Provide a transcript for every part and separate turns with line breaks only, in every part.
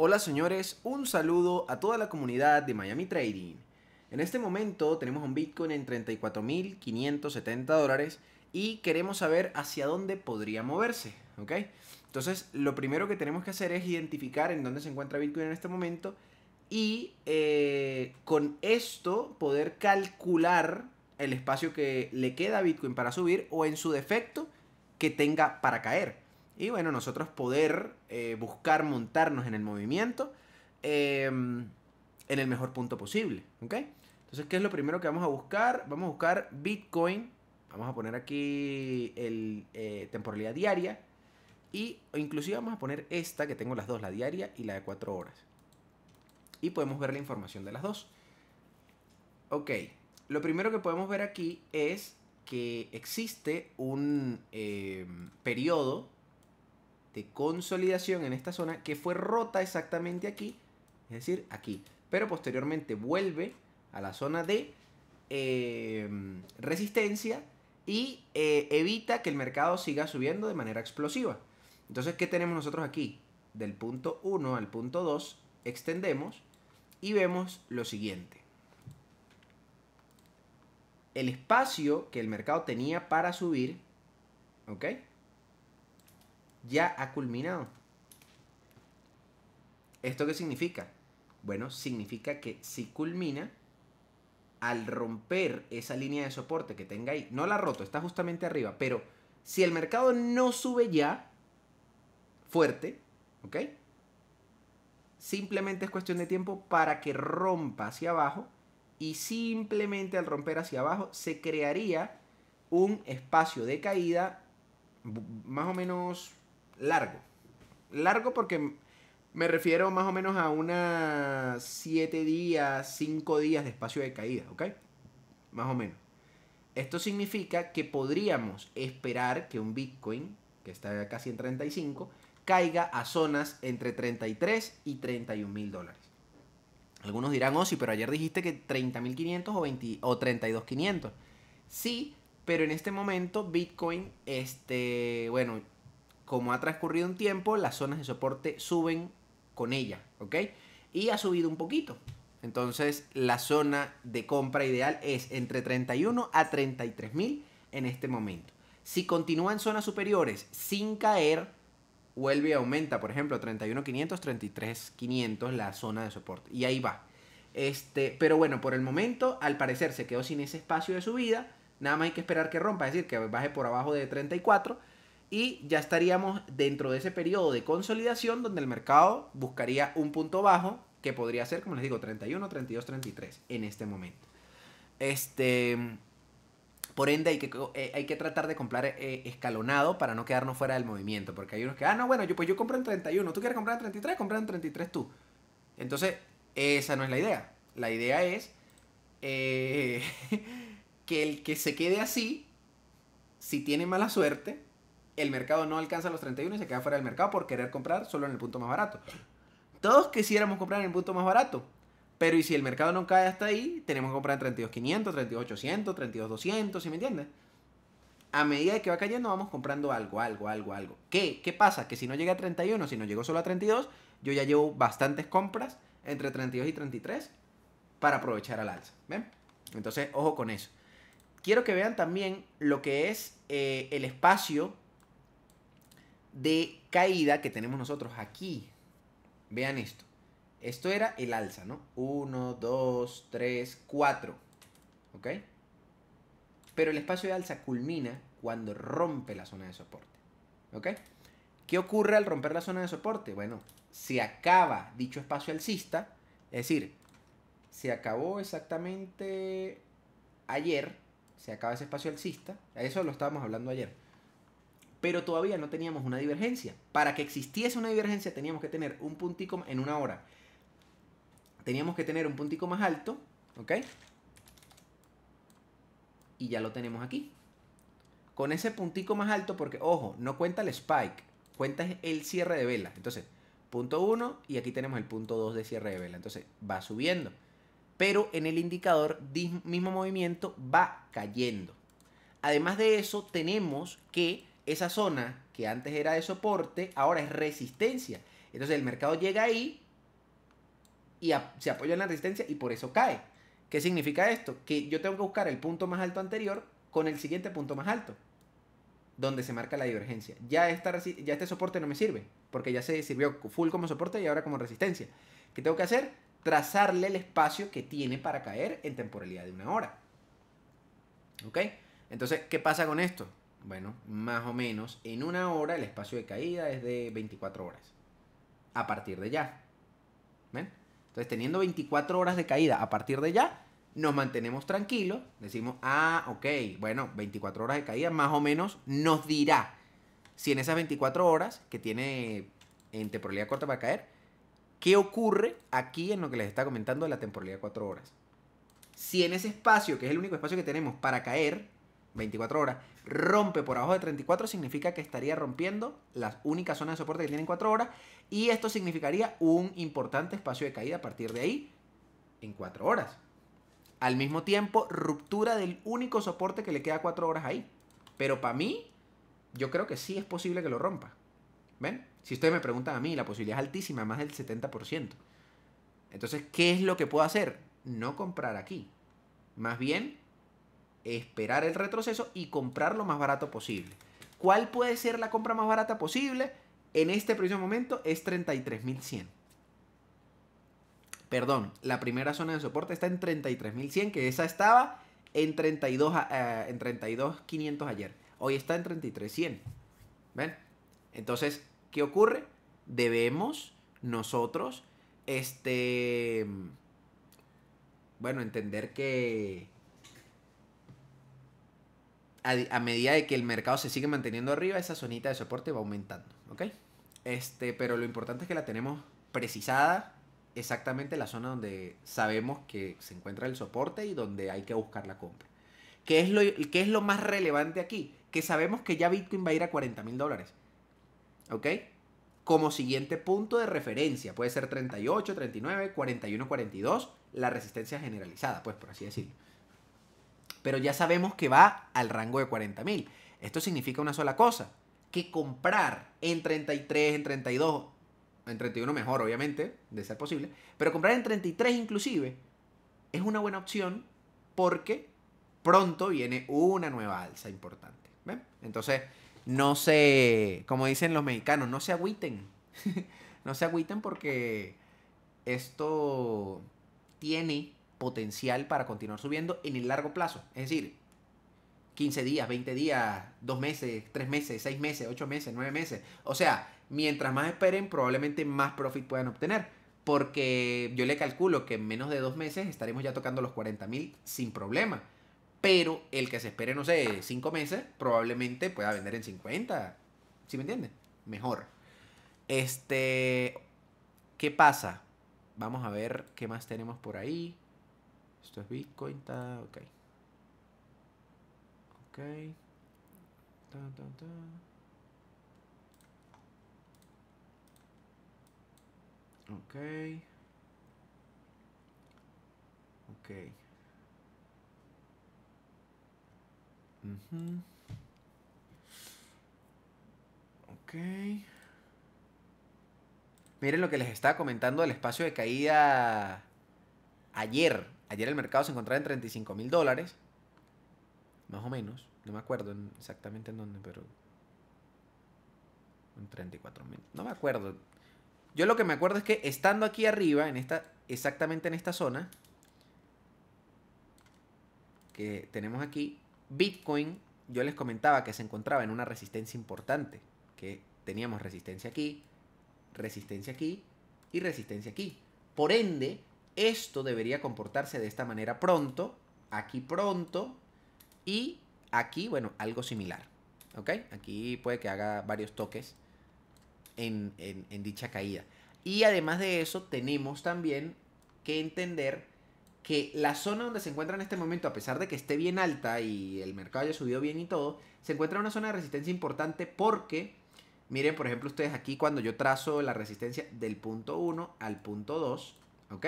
Hola señores, un saludo a toda la comunidad de Miami Trading. En este momento tenemos un Bitcoin en 34.570 dólares y queremos saber hacia dónde podría moverse, ¿ok? Entonces lo primero que tenemos que hacer es identificar en dónde se encuentra Bitcoin en este momento y eh, con esto poder calcular el espacio que le queda a Bitcoin para subir o en su defecto que tenga para caer y bueno, nosotros poder eh, buscar montarnos en el movimiento em, en el mejor punto posible, ¿ok? Entonces, ¿qué es lo primero que vamos a buscar? Vamos a buscar Bitcoin, vamos a poner aquí el eh, temporalidad diaria y inclusive vamos a poner esta que tengo las dos, la diaria y la de cuatro horas. Y podemos ver la información de las dos. Ok, lo primero que podemos ver aquí es que existe un em, periodo de consolidación en esta zona que fue rota exactamente aquí, es decir, aquí. Pero posteriormente vuelve a la zona de em, resistencia y eh, evita que el mercado siga subiendo de manera explosiva. Entonces, ¿qué tenemos nosotros aquí? Del punto 1 al punto 2 extendemos y vemos lo siguiente. El espacio que el mercado tenía para subir, ¿ok? ya ha culminado. ¿Esto qué significa? Bueno, significa que si culmina, al romper esa línea de soporte que tenga ahí, no la ha roto, está justamente arriba, pero si el mercado no sube ya fuerte, ¿ok? Simplemente es cuestión de tiempo para que rompa hacia abajo y simplemente al romper hacia abajo se crearía un espacio de caída más o menos largo. Largo porque me refiero más o menos a unas 7 días, 5 días de espacio de caída, ¿ok? Más o menos. Esto significa que podríamos esperar que un Bitcoin, que está casi en 35, caiga a zonas entre 33 y 31 mil dólares. Algunos dirán, oh sí, pero ayer dijiste que 30.500 o, o 32.500. Sí, pero en este momento Bitcoin, este, bueno, como ha transcurrido un tiempo, las zonas de soporte suben con ella, ¿ok? Y ha subido un poquito. Entonces, la zona de compra ideal es entre 31 a 33 mil en este momento. Si continúa en zonas superiores sin caer, vuelve y aumenta, por ejemplo, 31.500, 33.500 la zona de soporte. Y ahí va. Este, pero bueno, por el momento, al parecer se quedó sin ese espacio de subida. Nada más hay que esperar que rompa, es decir, que baje por abajo de 34 y ya estaríamos dentro de ese periodo de consolidación donde el mercado buscaría un punto bajo que podría ser, como les digo, 31, 32, 33 en este momento. Este, por ende, hay que, eh, hay que tratar de comprar eh, escalonado para no quedarnos fuera del movimiento. Porque hay unos que, ah, no, bueno, yo, pues yo compro en 31. ¿Tú quieres comprar en 33? Compra en 33 tú. Entonces, esa no es la idea. La idea es eh, que el que se quede así, si tiene mala suerte, el mercado no alcanza los 31 y se queda fuera del mercado por querer comprar solo en el punto más barato. Todos quisiéramos comprar en el punto más barato, pero y si el mercado no cae hasta ahí, tenemos que comprar en 32.500, 32.800, 32.200, ¿sí me entiendes? A medida que va cayendo, vamos comprando algo, algo, algo, algo. ¿Qué? ¿Qué pasa? Que si no llega a 31, si no llegó solo a 32, yo ya llevo bastantes compras entre 32 y 33 para aprovechar al alza. ¿Ven? Entonces, ojo con eso. Quiero que vean también lo que es eh, el espacio de caída que tenemos nosotros aquí. Vean esto. Esto era el alza, ¿no? 1, 2, 3, 4. ¿Ok? Pero el espacio de alza culmina cuando rompe la zona de soporte. ¿Ok? ¿Qué ocurre al romper la zona de soporte? Bueno, se acaba dicho espacio alcista. Es decir, se acabó exactamente ayer. Se acaba ese espacio alcista. Eso lo estábamos hablando ayer pero todavía no teníamos una divergencia. Para que existiese una divergencia teníamos que tener un puntico en una hora. Teníamos que tener un puntico más alto, ¿ok? Y ya lo tenemos aquí. Con ese puntico más alto, porque ojo, no cuenta el spike, cuenta el cierre de vela. Entonces, punto 1 y aquí tenemos el punto 2 de cierre de vela. Entonces, va subiendo. Pero en el indicador, mismo movimiento, va cayendo. Además de eso, tenemos que esa zona que antes era de soporte, ahora es resistencia. Entonces el mercado llega ahí y se apoya en la resistencia y por eso cae. ¿Qué significa esto? Que yo tengo que buscar el punto más alto anterior con el siguiente punto más alto, donde se marca la divergencia. Ya, ya este soporte no me sirve, porque ya se sirvió full como soporte y ahora como resistencia. ¿Qué tengo que hacer? Trazarle el espacio que tiene para caer en temporalidad de una hora. ¿Ok? Entonces, ¿qué pasa con esto? Bueno, más o menos, en una hora el espacio de caída es de 24 horas. A partir de ya. ¿Ven? Entonces, teniendo 24 horas de caída a partir de ya, nos mantenemos tranquilos. Decimos, ah, ok, bueno, 24 horas de caída más o menos nos dirá si en esas 24 horas que tiene en temporalidad corta para caer, ¿qué ocurre aquí en lo que les está comentando de la temporalidad 4 horas? Si en ese espacio, que es el único espacio que tenemos para caer, 24 horas, rompe por abajo de 34 significa que estaría rompiendo las únicas zonas de soporte que tienen 4 horas y esto significaría un importante espacio de caída a partir de ahí en 4 horas. Al mismo tiempo, ruptura del único soporte que le queda 4 horas ahí. Pero para mí, yo creo que sí es posible que lo rompa. ¿Ven? Si ustedes me preguntan a mí, la posibilidad es altísima, más del 70%. Entonces, ¿qué es lo que puedo hacer? No comprar aquí. Más bien, esperar el retroceso y comprar lo más barato posible. ¿Cuál puede ser la compra más barata posible? En este preciso momento es 33.100. Perdón, la primera zona de soporte está en 33.100, que esa estaba en 32 eh, en 32.500 ayer. Hoy está en 33.100. ¿Ven? Entonces, ¿qué ocurre? Debemos nosotros este bueno, entender que a, medida de que el mercado se sigue manteniendo arriba, esa zonita de soporte va aumentando, ¿ok? Este, pero lo importante es que la tenemos precisada exactamente la zona donde sabemos que se encuentra el soporte y donde hay que buscar la compra. ¿Qué es lo, qué es lo más relevante aquí? Que sabemos que ya Bitcoin va a ir a 40 mil dólares, ¿ok? Como siguiente punto de referencia, puede ser 38, 39, 41, 42, la resistencia generalizada, pues por así decirlo pero ya sabemos que va al rango de $40,000. Esto significa una sola cosa, que comprar en 33, en 32, en 31 mejor obviamente, de ser posible, pero comprar en 33 inclusive es una buena opción porque pronto viene una nueva alza importante. ¿ven? Entonces, no se, como dicen los mexicanos, no se agüiten. no se agüiten porque esto tiene potencial para continuar subiendo en el largo plazo. Es decir, 15 días, 20 días, 2 meses, 3 meses, 6 meses, 8 meses, 9 meses. O sea, mientras más esperen, probablemente más profit puedan obtener. Porque yo le calculo que en menos de 2 meses estaremos ya tocando los 40 mil sin problema. Pero el que se espere, no sé, 5 meses, probablemente pueda vender en 50. ¿Sí me entienden? Mejor. Este. ¿Qué pasa? Vamos a ver qué más tenemos por ahí. Esto es Bitcoin, está ok. Ok. Ta, ta, ta. Ok. Ok. Miren lo que les estaba comentando del espacio de caída ayer. Ayer el mercado se encontraba en 35 mil dólares, más o menos. No me acuerdo exactamente en dónde, pero. En 34 mil. No me acuerdo. Yo lo que me acuerdo es que estando aquí arriba, en esta, exactamente en esta zona, que tenemos aquí, Bitcoin, yo les comentaba que se encontraba en una resistencia importante. Que teníamos resistencia aquí, resistencia aquí y resistencia aquí. Por ende, esto debería comportarse de esta manera pronto, aquí pronto y aquí, bueno, algo similar. ¿Ok? Aquí puede que haga varios toques en, dicha caída. Y además de eso, tenemos también que entender que la zona donde se encuentra en este momento, a pesar de que esté bien alta y el mercado haya subido bien y todo, se encuentra una zona de resistencia importante porque, miren, por ejemplo, ustedes aquí cuando yo trazo la resistencia del punto 1 al punto 2, ¿ok?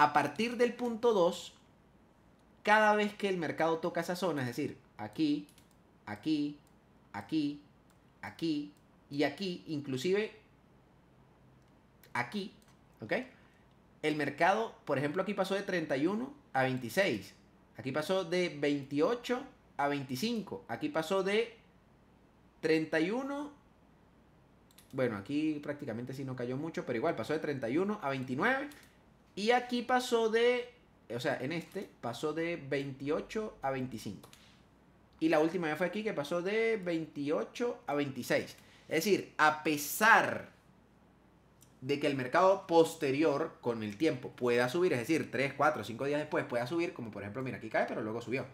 a partir del punto 2, cada vez que el mercado toca esa zona, es decir, aquí, aquí, aquí, aquí y aquí, inclusive aquí, ¿ok? El mercado, por ejemplo, aquí pasó de 31 a 26, aquí pasó de 28 a 25, aquí pasó de 31, bueno, aquí prácticamente sí no cayó mucho, pero igual pasó de 31 a 29 y aquí pasó de, o sea, en este pasó de 28 a 25. Y la última vez fue aquí que pasó de 28 a 26. Es decir, a pesar de que el mercado posterior con el tiempo pueda subir, es decir, 3, 4, 5 días después pueda subir, como por ejemplo, mira, aquí cae pero luego subió.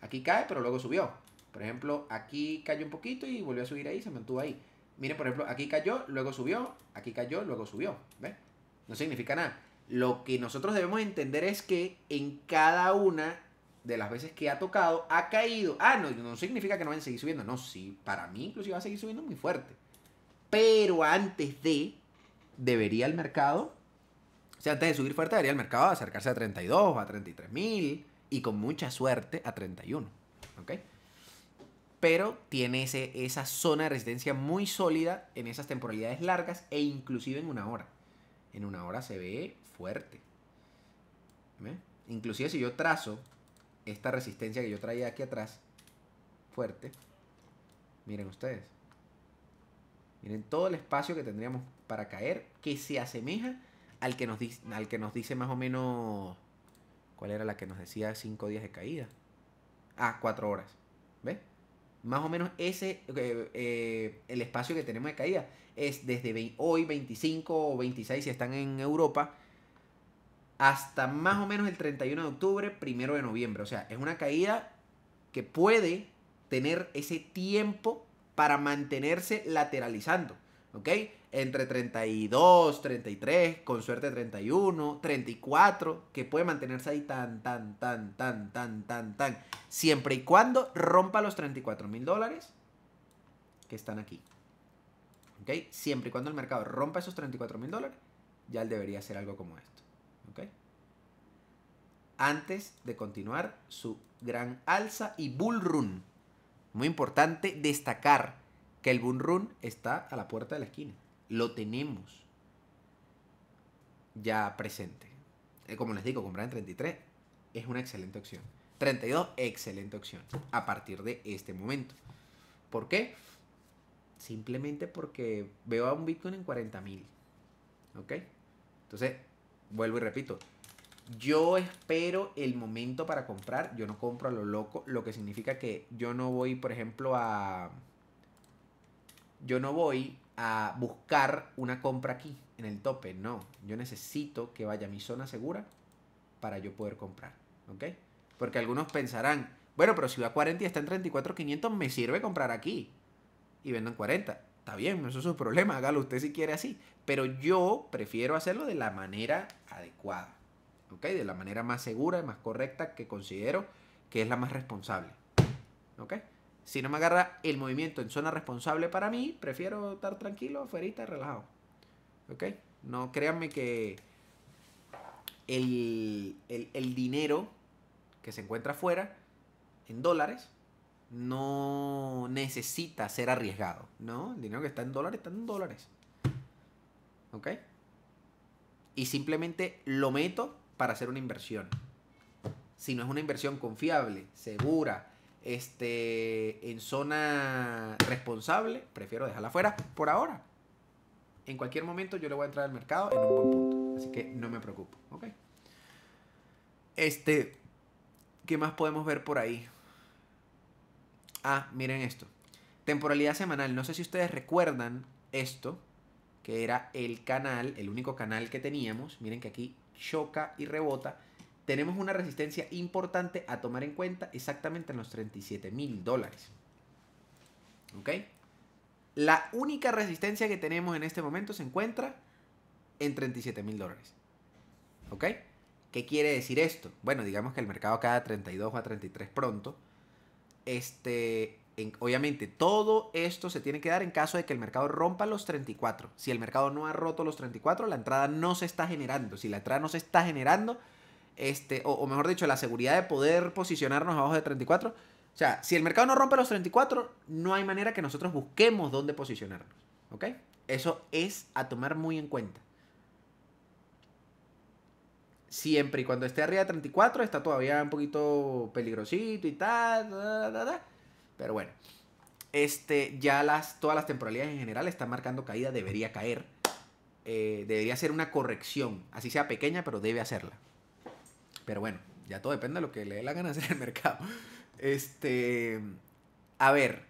Aquí cae pero luego subió. Por ejemplo, aquí cayó un poquito y volvió a subir ahí, se mantuvo ahí. mire por ejemplo, aquí cayó, luego subió, aquí cayó, luego subió. ¿Ves? No significa nada. Lo que nosotros debemos entender es que en cada una de las veces que ha tocado, ha caído. Ah, no, no significa que no vayan a seguir subiendo. No, sí, para mí inclusive va a seguir subiendo muy fuerte. Pero antes de, debería el mercado, o sea, antes de subir fuerte, debería el mercado acercarse a 32, a 33 mil y con mucha suerte a 31. ¿Ok? Pero tiene ese, esa zona de resistencia muy sólida en esas temporalidades largas e inclusive en una hora. En una hora se ve fuerte. Inclusive si yo trazo esta resistencia que yo traía aquí atrás, fuerte, miren ustedes. Miren todo el espacio que tendríamos para caer, que se asemeja al que nos, al que nos dice más o menos... ¿Cuál era la que nos decía 5 días de caída? Ah, 4 horas. ¿Ves? Más o menos ese, eh, eh, el espacio que tenemos de caída es desde hoy 25 o 26 si están en Europa hasta más o menos el 31 de octubre, primero de noviembre. O sea, es una caída que puede tener ese tiempo para mantenerse lateralizando. ¿Ok? Entre 32, 33, con suerte 31, 34, que puede mantenerse ahí tan, tan, tan, tan, tan, tan, tan. Siempre y cuando rompa los 34 mil dólares que están aquí. ¿Ok? Siempre y cuando el mercado rompa esos 34 mil dólares, ya debería ser algo como esto. Antes de continuar su gran alza y bull run. Muy importante destacar que el bull run está a la puerta de la esquina. Lo tenemos ya presente. Eh, como les digo, comprar en 33 es una excelente opción. 32, excelente opción a partir de este momento. ¿Por qué? Simplemente porque veo a un Bitcoin en 40.000. mil. Entonces, vuelvo y repito, yo espero el momento para comprar, yo no compro a lo loco, lo que significa que yo no voy, por ejemplo, a... Yo no voy a buscar una compra aquí, en el tope, no. Yo necesito que vaya a mi zona segura para yo poder comprar, ¿ok? Porque algunos pensarán, bueno, pero si va a 40 y está en 34.500, me sirve comprar aquí. Y vendo en 40. Está bien, eso es su problema, hágalo usted si quiere así. Pero yo prefiero hacerlo de la manera adecuada, ¿ok? De la manera más segura y más correcta que considero que es la más responsable, ¿ok? Si no me agarra el movimiento en zona responsable para mí, prefiero estar tranquilo, afuerita, relajado, ¿ok? No créanme que el, el dinero que se encuentra afuera en dólares no necesita ser arriesgado, ¿no? El dinero que está en dólares está en dólares. ¿Ok? Y simplemente lo meto para hacer una inversión. Si no es una inversión confiable, segura, este, en zona responsable, prefiero dejarla fuera por ahora. En cualquier momento yo le voy a entrar al mercado en un buen punto. Así que no me preocupo, ¿ok? Este, ¿qué más podemos ver por ahí? Ah, miren esto. Temporalidad semanal. No sé si ustedes recuerdan esto, que era el canal, el único canal que teníamos. Miren que aquí choca y rebota. Tenemos una resistencia importante a tomar en cuenta exactamente en los 37 mil dólares. ¿Ok? La única resistencia que tenemos en este momento se encuentra en 37 mil dólares. ¿Ok? ¿Qué quiere decir esto? Bueno, digamos que el mercado cae a 32 o a 33 pronto este, obviamente, todo esto se tiene que dar en caso de que el mercado rompa los 34. Si el mercado no ha roto los 34, la entrada no se está generando. Si la entrada no se está generando, este, o, mejor dicho, la seguridad de poder posicionarnos abajo de 34. O sea, si el mercado no rompe los 34, no hay manera que nosotros busquemos dónde posicionarnos. ¿Ok? Eso es a tomar muy en cuenta siempre y cuando esté arriba de 34 está todavía un poquito peligrosito y tal, pero bueno. Este, ya las, todas las temporalidades en general están marcando caída, debería caer. Eh, debería ser una corrección, así sea pequeña, pero debe hacerla. Pero bueno, ya todo depende de lo que le dé la gana hacer el mercado. Este, a ver,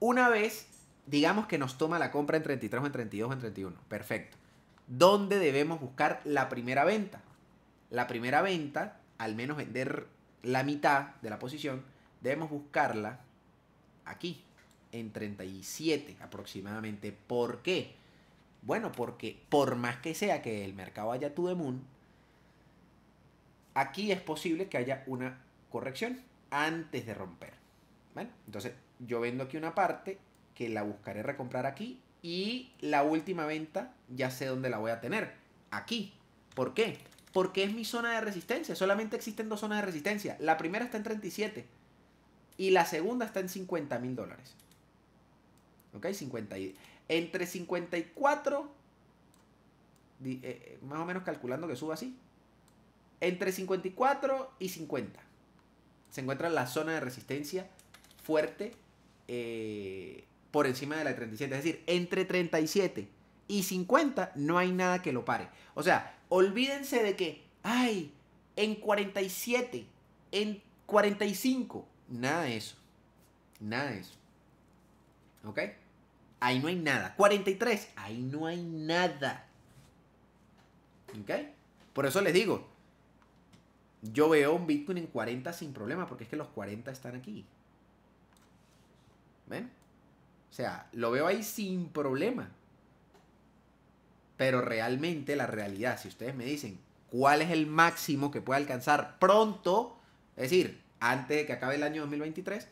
una vez, digamos que nos toma la compra en 33 o en 32 o en 31, perfecto. ¿Dónde debemos buscar la primera venta? La primera venta, al menos vender la mitad de la posición, debemos buscarla aquí, en 37 aproximadamente. ¿Por qué? Bueno, porque por más que sea que el mercado haya to the moon, aquí es posible que haya una corrección antes de romper. Entonces, yo vendo aquí una parte que la buscaré recomprar aquí y la última venta ya sé dónde la voy a tener. Aquí. ¿Por qué? Porque es mi zona de resistencia. Solamente existen dos zonas de resistencia. La primera está en 37. Y la segunda está en 50 mil dólares. ¿Ok? 50 y... Entre 54... Eh, eh, más o menos calculando que suba así. Entre 54 y 50. Se encuentra la zona de resistencia fuerte. Eh, por encima de la 37. Es decir, entre 37 y 50 no hay nada que lo pare. O sea, olvídense de que, ay, en 47, en 45, nada de eso. Nada de eso. ¿Ok? Ahí no hay nada. 43, ahí no hay nada. ¿Ok? Por eso les digo, yo veo un Bitcoin en 40 sin problema, porque es que los 40 están aquí. ¿Ven? O sea, lo veo ahí sin problema. Pero realmente la realidad, si ustedes me dicen cuál es el máximo que puede alcanzar pronto, es decir, antes de que acabe el año 2023,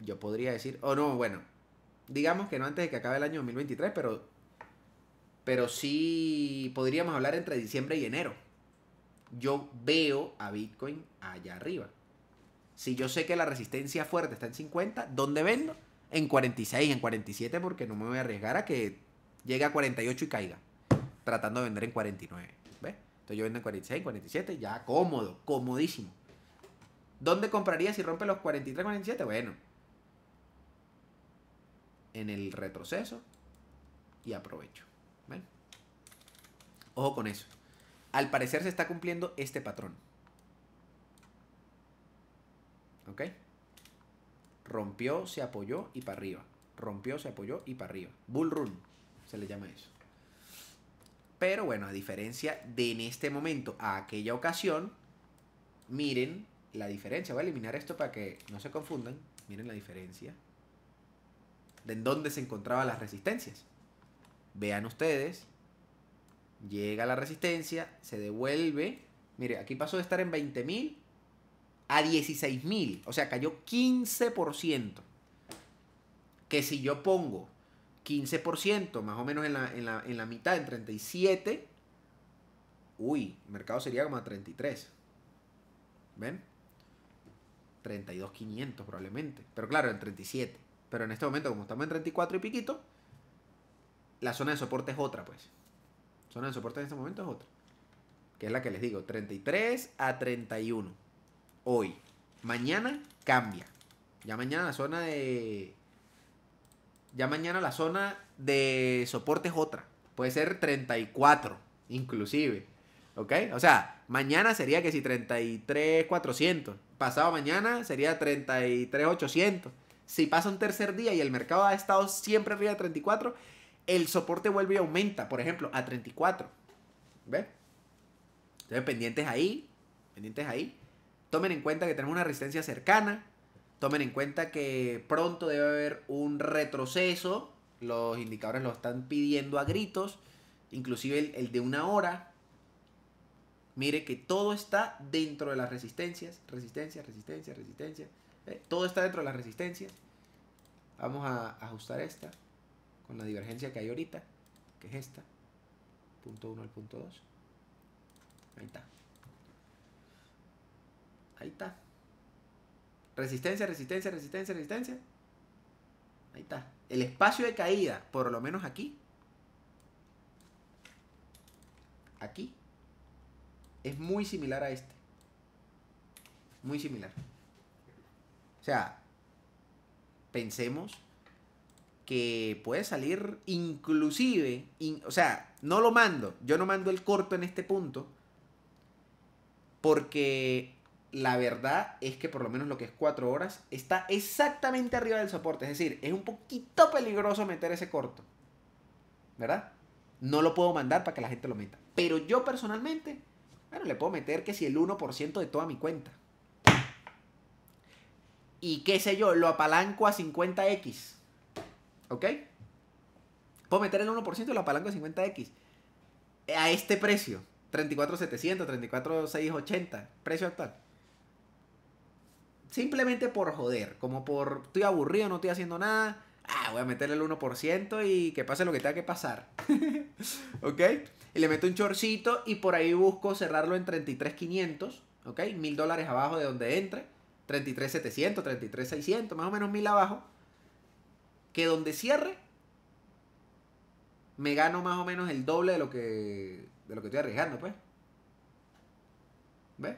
yo podría decir, o oh no, bueno, digamos que no antes de que acabe el año 2023, pero, pero sí podríamos hablar entre diciembre y enero. Yo veo a Bitcoin allá arriba. Si yo sé que la resistencia fuerte está en 50, ¿dónde vendo? En 46, en 47, porque no me voy a arriesgar a que llegue a 48 y caiga. Tratando de vender en 49. ¿Ves? Entonces yo vendo en 46, 47, ya cómodo, comodísimo. ¿Dónde compraría si rompe los 43, 47? Bueno, en el retroceso y aprovecho. Ojo con eso. Al parecer se está cumpliendo este patrón. ¿Ok? Rompió, se apoyó y para arriba. Rompió, se apoyó y para arriba. Bull run, se le llama eso. Pero bueno, a diferencia de en este momento a aquella ocasión, miren la diferencia. Voy a eliminar esto para que no se confundan. Miren la diferencia de en dónde se encontraban las resistencias. Vean ustedes, llega la resistencia, se devuelve. Mire, aquí pasó de estar en 20.000 a 16.000 O sea, cayó 15%. Que si yo pongo 15%, más o menos en la, mitad, en 37, uy, el mercado sería como a 33. ¿Ven? 32,500 probablemente. Pero claro, en 37. Pero en este momento, como estamos en 34 y piquito, la zona de soporte es otra, pues. zona de soporte en este momento es otra. Que es la que les digo, 33 a 31 hoy. Mañana cambia. Ya mañana la zona de. Ya mañana la zona de soporte es otra. Puede ser 34, inclusive. ¿Ok? O sea, mañana sería que si 33,400. Pasado mañana sería 33,800. Si pasa un tercer día y el mercado ha estado siempre arriba de 34, el soporte vuelve y aumenta, por ejemplo, a 34. ¿Ves? Entonces, pendientes ahí. Pendientes ahí. Tomen en cuenta que tenemos una resistencia cercana. Tomen en cuenta que pronto debe haber un retroceso. Los indicadores lo están pidiendo a gritos. Inclusive el, de una hora. Mire que todo está dentro de las resistencias. Resistencia, resistencia, resistencia. Eh, todo está dentro de las resistencias. Vamos a ajustar esta con la divergencia que hay ahorita, que es esta. Punto 1 al punto 2. Ahí está. Ahí está. Resistencia, resistencia, resistencia, resistencia. Ahí está. El espacio de caída, por lo menos aquí. Aquí. Es muy similar a este. Muy similar. O sea, pensemos que puede salir inclusive, o sea, no lo mando, yo no mando el corto en este punto, porque la verdad es que por lo menos lo que es 4 horas está exactamente arriba del soporte. Es decir, es un poquito peligroso meter ese corto. ¿Verdad? No lo puedo mandar para que la gente lo meta. Pero yo personalmente, bueno, le puedo meter que si el 1% de toda mi cuenta. Y qué sé yo, lo apalanco a 50x. ¿Ok? Puedo meter el 1% y lo apalanco a 50x. A este precio. 34.700, 34.680. Precio actual simplemente por joder, como por estoy aburrido, no estoy haciendo nada, ah, voy a meterle el 1% y que pase lo que tenga que pasar. ¿Ok? Y le meto un chorcito y por ahí busco cerrarlo en 33,500, ¿ok? Mil dólares abajo de donde entre, 33,700, 33,600, más o menos mil abajo. Que donde cierre, me gano más o menos el doble de lo que, de lo que estoy arriesgando, pues. ¿Ves?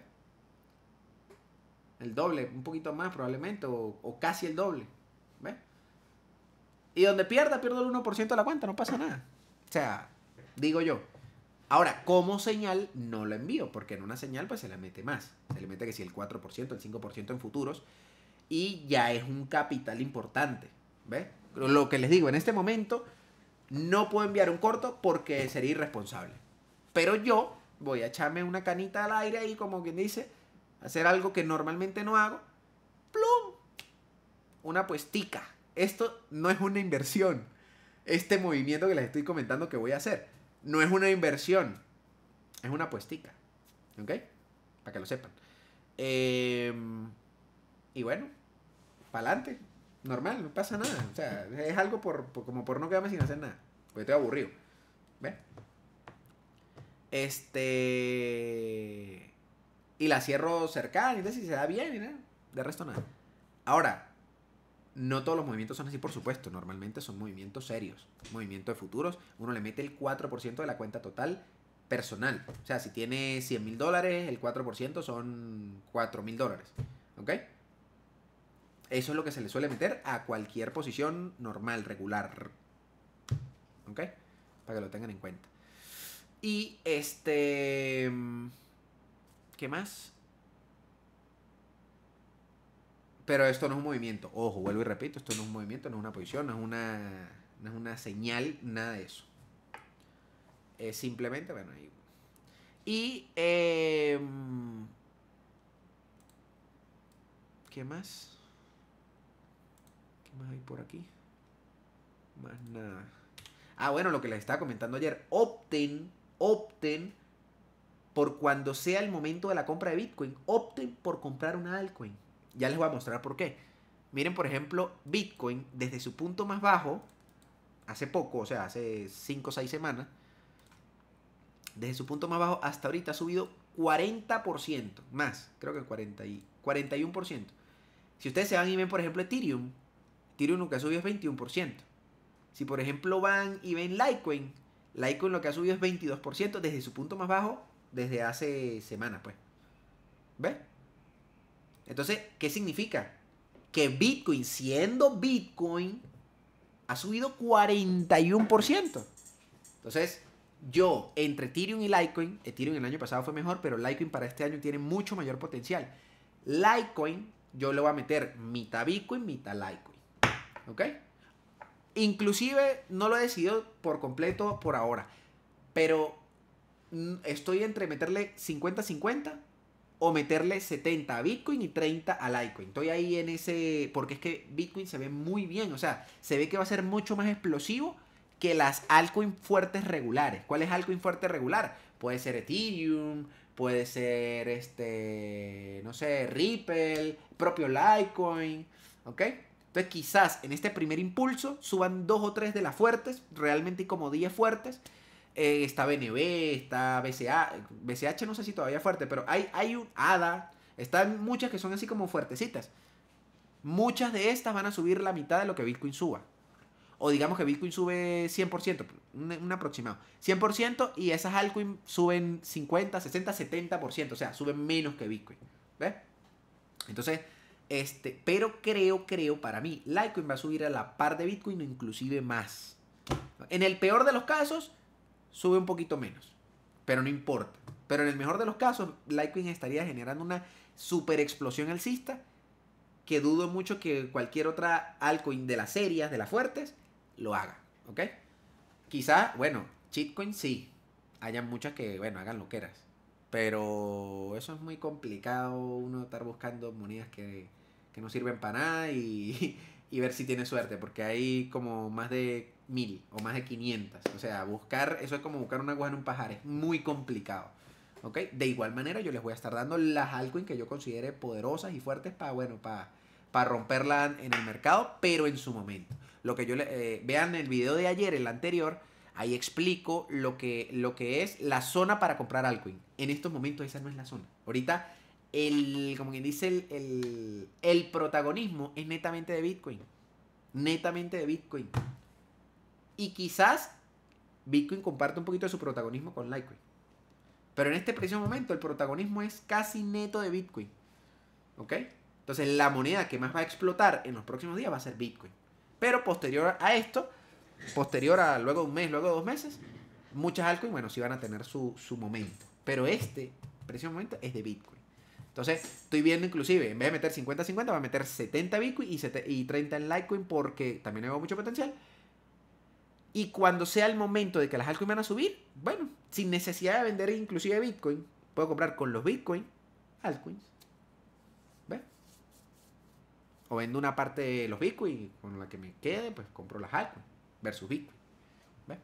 el doble, un poquito más probablemente, o, casi el doble. ¿Ves? Y donde pierda, pierdo el 1% de la cuenta, no pasa nada. O sea, digo yo. Ahora, como señal, no lo envío, porque en una señal pues se la mete más. Se le mete que si el 4%, el 5% en futuros, y ya es un capital importante. ¿Ves? Lo que les digo, en este momento no puedo enviar un corto porque sería irresponsable. Pero yo voy a echarme una canita al aire y como quien dice, hacer algo que normalmente no hago, ¡plum! Una puestica. Esto no es una inversión. Este movimiento que les estoy comentando que voy a hacer, no es una inversión, es una puestica. ¿Ok? Para que lo sepan. Em, y bueno, para adelante. Normal, no pasa nada. O sea, es algo por, como por no quedarme sin hacer nada. Porque estoy aburrido. ¿Ven? Este y la cierro cercana, y si se da bien, de resto nada. Ahora, no todos los movimientos son así, por supuesto, normalmente son movimientos serios, Movimiento de futuros, uno le mete el 4% de la cuenta total personal, o sea, si tiene 100 mil dólares, el 4% son 4 mil dólares, ¿ok? Eso es lo que se le suele meter a cualquier posición normal, regular, ¿ok? Para que lo tengan en cuenta. Y este... ¿Qué más? Pero esto no es un movimiento. Ojo, vuelvo y repito, esto no es un movimiento, no es una posición, no es una, señal, nada de eso. Es simplemente, bueno, ahí. Y... Em, ¿Qué más? ¿Qué más hay por aquí? Más nada. Ah, bueno, lo que les estaba comentando ayer. Opten, opten por cuando sea el momento de la compra de Bitcoin, opten por comprar una altcoin. Ya les voy a mostrar por qué. Miren, por ejemplo, Bitcoin desde su punto más bajo, hace poco, o sea, hace 5 o 6 semanas, desde su punto más bajo hasta ahorita ha subido 40%, más, creo que 40 y, 41%. Si ustedes se van y ven, por ejemplo, Ethereum, Ethereum lo que ha subido es 21%. Si, por ejemplo, van y ven Litecoin, Litecoin lo que ha subido es 22%, desde su punto más bajo desde hace semanas, pues. ¿Ves? Entonces, ¿qué significa? Que Bitcoin, siendo Bitcoin, ha subido 41%. Entonces, yo, entre Ethereum y Litecoin, Ethereum el año pasado fue mejor, pero Litecoin para este año tiene mucho mayor potencial. Litecoin, yo le voy a meter mitad Bitcoin, mitad Litecoin. ¿Ok? Inclusive no lo he decidido por completo por ahora. Pero Mm, estoy entre meterle 50-50 o meterle 70 a Bitcoin y 30 a Litecoin. Estoy ahí en ese, porque es que Bitcoin se ve muy bien, o sea, se ve que va a ser mucho más explosivo que las altcoins fuertes regulares. ¿Cuál es altcoin fuerte regular? Puede ser Ethereum, puede ser este, no sé, Ripple, propio Litecoin, ¿ok? Entonces quizás en este primer impulso suban dos o tres de las fuertes, realmente como 10 fuertes, eh, está BNB, está BCA, BCH no sé si todavía fuerte, pero hay, hay un ADA, están muchas que son así como fuertecitas. Muchas de estas van a subir la mitad de lo que Bitcoin suba. O digamos que Bitcoin sube 100%, un, aproximado. 100% y esas altcoins suben 50, 60, 70%, o sea, suben menos que Bitcoin. ¿Ves? Entonces, este, pero creo, creo, para mí, Litecoin va a subir a la par de Bitcoin o inclusive más. En el peor de los casos, sube un poquito menos, pero no importa. Pero en el mejor de los casos, Litecoin estaría generando una super explosión alcista que dudo mucho que cualquier otra altcoin de las serias, de las fuertes, lo haga, ¿ok? Quizá, bueno, Chitcoin sí, Hayan muchas que, bueno, hagan lo que Pero eso es muy complicado, uno estar buscando monedas que, que no sirven para nada y, y ver si tiene suerte, porque hay como más de mil o más de 500. O sea, buscar, eso es como buscar una aguja en un pajar, es muy complicado. ¿Ok? De igual manera, yo les voy a estar dando las altcoins que yo considere poderosas y fuertes para, bueno, para, para romperla en el mercado, pero en su momento. Lo que yo le, eh, vean el video de ayer, el anterior, ahí explico lo que, lo que es la zona para comprar altcoin. En estos momentos esa no es la zona. Ahorita, el, como quien dice, el, el protagonismo es netamente de Bitcoin. Netamente de Bitcoin. Y quizás Bitcoin comparte un poquito de su protagonismo con Litecoin. Pero en este preciso momento el protagonismo es casi neto de Bitcoin. ¿Ok? Entonces la moneda que más va a explotar en los próximos días va a ser Bitcoin. Pero posterior a esto, posterior a luego de un mes, luego de dos meses, muchas altcoins, bueno, sí van a tener su, momento. Pero este preciso momento es de Bitcoin. Entonces, estoy viendo inclusive, en vez de meter 50-50, va a meter 70 Bitcoin y, y 30 en Litecoin porque también hay mucho potencial. Y cuando sea el momento de que las altcoins van a subir, bueno, sin necesidad de vender inclusive Bitcoin, puedo comprar con los Bitcoin altcoins. ¿Ves? O vendo una parte de los Bitcoin con la que me quede, pues compro las altcoins versus Bitcoin. ¿Ves?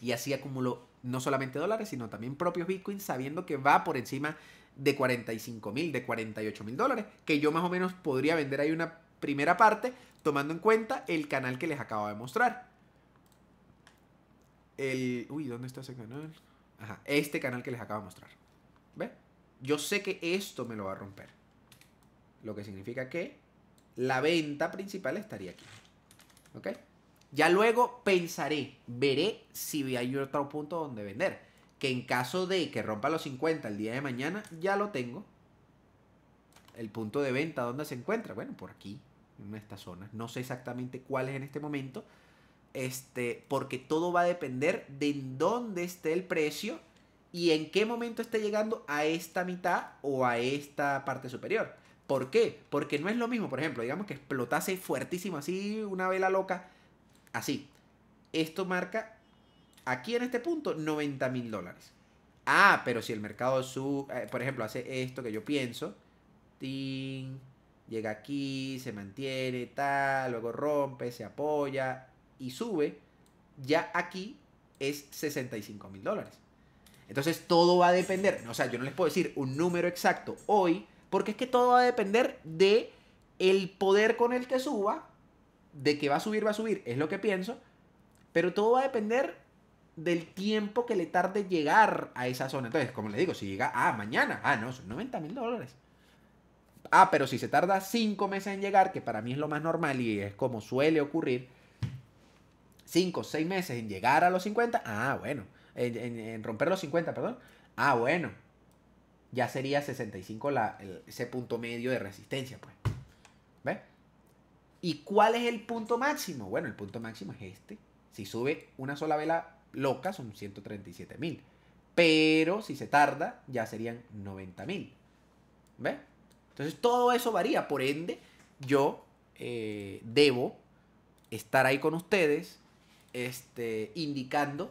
Y así acumulo no solamente dólares, sino también propios Bitcoins sabiendo que va por encima de 45 mil, de 48 mil dólares, que yo más o menos podría vender ahí una primera parte, tomando en cuenta el canal que les acabo de mostrar el... Uy, ¿dónde está ese canal? Ajá, este canal que les acabo de mostrar. ¿Ve? Yo sé que esto me lo va a romper. Lo que significa que la venta principal estaría aquí. ¿Ok? Ya luego pensaré, veré si hay otro punto donde vender. Que en caso de que rompa los 50 el día de mañana, ya lo tengo. El punto de venta, ¿dónde se encuentra? Bueno, por aquí, en esta zona No sé exactamente cuál es en este momento, este, porque todo va a depender de en dónde esté el precio y en qué momento esté llegando a esta mitad o a esta parte superior. ¿Por qué? Porque no es lo mismo, por ejemplo, digamos que explotase fuertísimo así una vela loca, así. Esto marca aquí en este punto 90 mil dólares. Ah, pero si el mercado sub, eh, por ejemplo, hace esto que yo pienso, ting, llega aquí, se mantiene, tal, luego rompe, se apoya, y sube, ya aquí es 65 mil dólares. Entonces todo va a depender, o sea, yo no les puedo decir un número exacto hoy, porque es que todo va a depender de el poder con el que suba, de que va a subir, va a subir, es lo que pienso, pero todo va a depender del tiempo que le tarde llegar a esa zona. Entonces, como les digo, si llega, ah, mañana, ah, no, son 90 mil dólares. Ah, pero si se tarda 5 meses en llegar, que para mí es lo más normal y es como suele ocurrir, 5 o 6 meses en llegar a los 50, ah, bueno, en, romper los 50, perdón, ah, bueno, ya sería 65 ese punto medio de resistencia, pues. ¿Ves? ¿Y cuál es el punto máximo? Bueno, el punto máximo es este. Si sube una sola vela loca, son 137 mil. Pero si se tarda, ya serían 90 mil. ¿Ves? Entonces todo eso varía. Por ende, yo eh, debo estar ahí con ustedes este, indicando,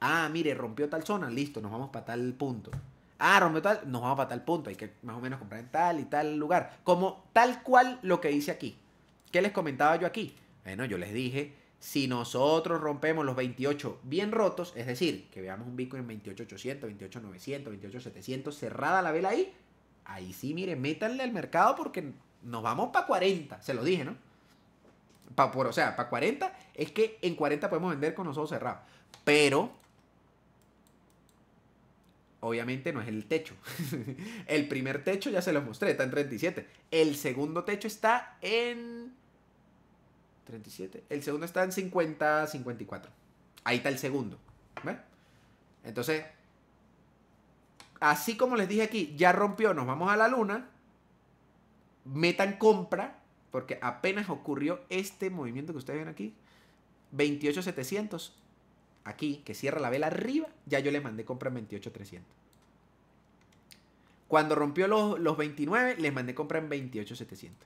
ah, mire, rompió tal zona, listo, nos vamos para tal punto. Ah, rompió tal, nos vamos para tal punto, hay que más o menos comprar en tal y tal lugar. Como tal cual lo que dice aquí. ¿Qué les comentaba yo aquí? Bueno, yo les dije, si nosotros rompemos los 28 bien rotos, es decir, que veamos un Bitcoin en 28800, 28900, 28700, cerrada la vela ahí, ahí sí, mire, métanle al mercado porque nos vamos para 40, se lo dije, ¿no? o sea, para 40 es que en 40 podemos vender con los ojos cerrados. Pero, obviamente no es el techo. el primer techo ya se los mostré, está en 37. El segundo techo está en... 37. El segundo está en 50, 54. Ahí está el segundo. ¿Ven? Entonces, así como les dije aquí, ya rompió, nos vamos a la luna. Metan compra porque apenas ocurrió este movimiento que ustedes ven aquí, 28700, aquí, que cierra la vela arriba, ya yo le mandé compra en 28300. Cuando rompió los, 29, les mandé compra en 28700.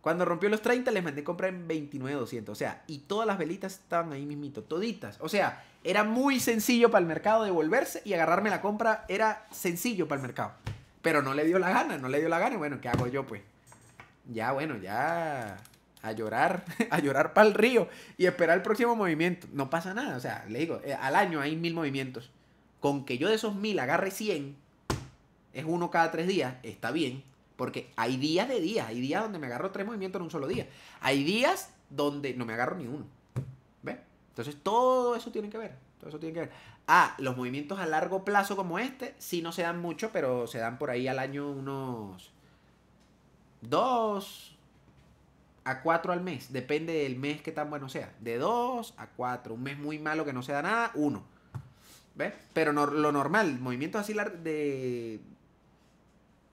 Cuando rompió los 30 les mandé compra en 29.200. O sea, y todas las velitas estaban ahí mismito, toditas. O sea, era muy sencillo para el mercado devolverse y agarrarme la compra. Era sencillo para el mercado. Pero no le dio la gana, no le dio la gana. Bueno, ¿qué hago yo pues? ya bueno, ya a llorar, a llorar para el río y esperar el próximo movimiento. No pasa nada, o sea, le digo, eh, al año hay mil movimientos. Con que yo de esos mil agarre 100, es uno cada tres días, está bien. Porque hay días de días, hay días donde me agarro tres movimientos en un solo día. Hay días donde no me agarro ni uno. ¿Ves? Entonces todo eso tiene que ver. Todo eso tiene que ver. Ah, los movimientos a largo plazo como este, sí no se dan mucho, pero se dan por ahí al año unos 2 a 4 al mes, depende del mes que tan bueno sea. De 2 a 4, un mes muy malo que no se da nada, 1. ¿Ves? Pero lo normal, movimientos así de,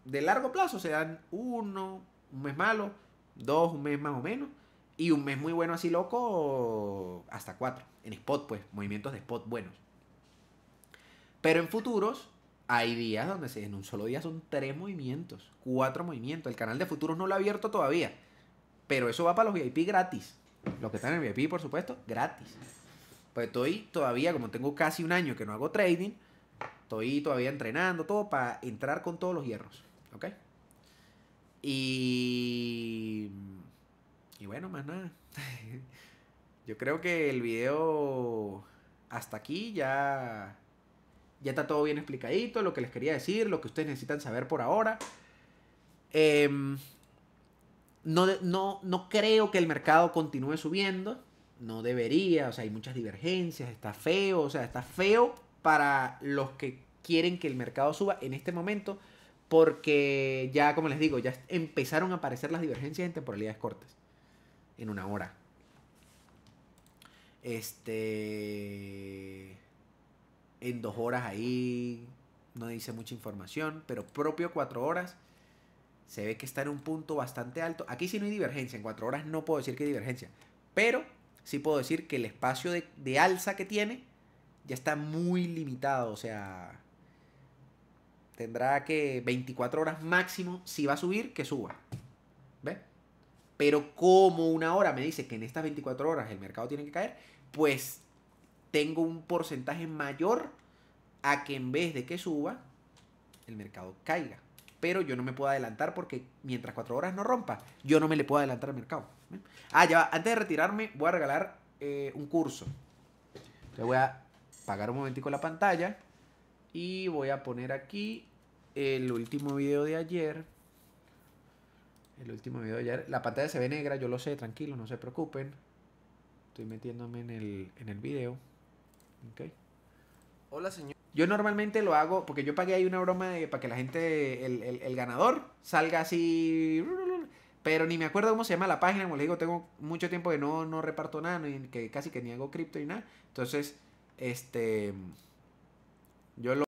de largo plazo se dan 1, un mes malo, 2, un mes más o menos. Y un mes muy bueno así loco, hasta 4. En spot, pues, movimientos de spot buenos. Pero en futuros, hay días donde en un solo día son tres movimientos, cuatro movimientos. El canal de futuros no lo ha abierto todavía. Pero eso va para los VIP gratis. Los que están en VIP, por supuesto, gratis. Pues estoy todavía, como tengo casi un año que no hago trading, estoy todavía entrenando todo para entrar con todos los hierros. ¿Ok? Y. Y bueno, más nada. Yo creo que el video hasta aquí ya ya está todo bien explicadito, lo que les quería decir, lo que ustedes necesitan saber por ahora. Em, no, no, no creo que el mercado continúe subiendo. No debería, o sea, hay muchas divergencias, está feo, o sea, está feo para los que quieren que el mercado suba en este momento, porque ya, como les digo, ya empezaron a aparecer las divergencias en temporalidades cortas, en una hora. Este en dos horas ahí no dice mucha información, pero propio cuatro horas se ve que está en un punto bastante alto. Aquí sí no hay divergencia, en cuatro horas no puedo decir que hay divergencia, pero sí puedo decir que el espacio de, alza que tiene ya está muy limitado, o sea, tendrá que 24 horas máximo, si va a subir, que suba. ¿ves? Pero como una hora me dice que en estas 24 horas el mercado tiene que caer, pues tengo un porcentaje mayor a que en vez de que suba, el mercado caiga. Pero yo no me puedo adelantar porque mientras cuatro horas no rompa, yo no me le puedo adelantar al mercado. Ah, ya va. Antes de retirarme, voy a regalar eh, un curso. Le voy a apagar un momentico la pantalla y voy a poner aquí el último video de ayer. El último video de ayer. La pantalla se ve negra, yo lo sé, tranquilo, no se preocupen. Estoy metiéndome en el, en el video. Hola, señor. Yo normalmente lo hago porque yo pagué ahí una broma de, para que la gente, el, ganador, salga así. Pero ni me acuerdo cómo se llama la página. Como les digo, tengo mucho tiempo que no, no reparto nada, que casi que ni hago cripto y nada. Entonces, este. Yo lo.